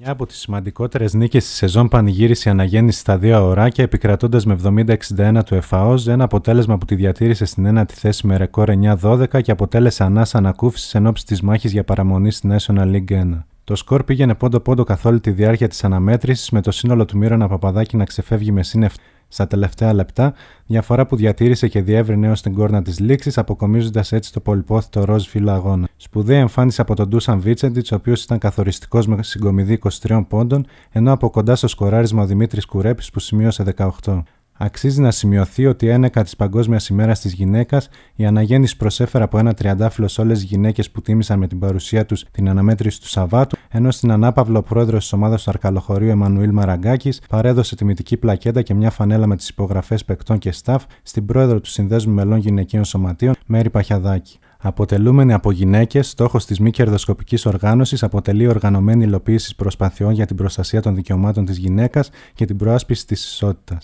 Μια από τις σημαντικότερες νίκες στη σεζόν πανηγύρισε η αναγέννηση στα δύο ωράκια, επικρατώντας με 70-61 του ΕΦΑΟΣ, ένα αποτέλεσμα που τη διατήρησε στην ένατη θέση με ρεκόρ 9-12 και αποτέλεσε ανάσα ανακούφισης εν ώψη της μάχης για παραμονή στην National League 1. Το σκορ πήγαινε πόντο-πόντο καθ' όλη τη διάρκεια της αναμέτρησης με το σύνολο του Μύρονα Παπαδάκη να ξεφεύγει με σύννεφ στα τελευταία λεπτά, μια φορά που διατήρησε και διεύρυνε ως την κόρνα της λήξης, αποκομίζοντας έτσι το πολυπόθητο ροζ φύλλο αγώνα. Σπουδαία εμφάνιση από τον Ντούσαν Βίτσεντιτ, ο οποίος ήταν καθοριστικός με συγκομιδή 23 πόντων, ενώ από κοντά στο σκοράρισμα ο Δημήτρης Κουρέπης που σημείωσε 18. Αξίζει να σημειωθεί ότι ένεκα της Παγκόσμιας ημέρας της γυναίκας, η αναγέννηση προσέφερε από ένα τριαντάφυλλο σε όλες τις γυναίκες που τίμησαν με την παρουσία τους την αναμέτρηση του Σαββάτου, ενώ στην Ανάπαυλο πρόεδρος της ομάδας του Αρκαλοχωρίου Εμμανουήλ Μαραγκάκης παρέδωσε τιμητική πλακέτα και μια φανέλα με τις υπογραφές παικτών και staff στην πρόεδρο του Συνδέσμου Μελών Γυναικείων Σωματείων, Μέρη Παχιαδάκη. Αποτελούμενη από γυναίκες, στόχος της μη κερδοσκοπικής οργάνωσης αποτελεί οργανωμένη υλοποίηση προσπαθειών για την προστασία των δικαιωμάτων της γυναίκας και την προάσπιση της ισότητας.